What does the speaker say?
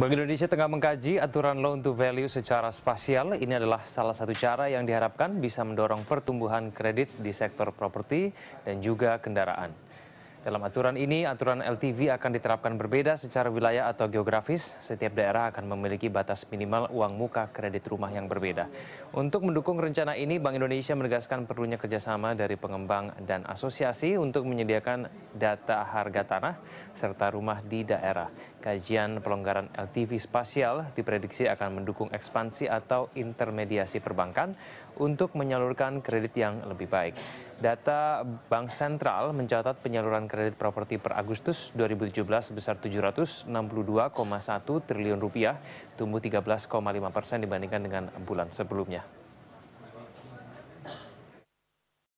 Bank Indonesia tengah mengkaji aturan loan to value secara spasial. Ini adalah salah satu cara yang diharapkan bisa mendorong pertumbuhan kredit di sektor properti dan juga kendaraan. Dalam aturan ini, aturan LTV akan diterapkan berbeda secara wilayah atau geografis. Setiap daerah akan memiliki batas minimal uang muka kredit rumah yang berbeda. Untuk mendukung rencana ini, Bank Indonesia menegaskan perlunya kerjasama dari pengembang dan asosiasi untuk menyediakan data harga tanah serta rumah di daerah Kajian pelonggaran LTV spasial diprediksi akan mendukung ekspansi atau intermediasi perbankan untuk menyalurkan kredit yang lebih baik. Data Bank Sentral mencatat penyaluran kredit properti per Agustus 2017 sebesar 762,1 triliun rupiah, tumbuh 13,5 persen dibandingkan dengan bulan sebelumnya.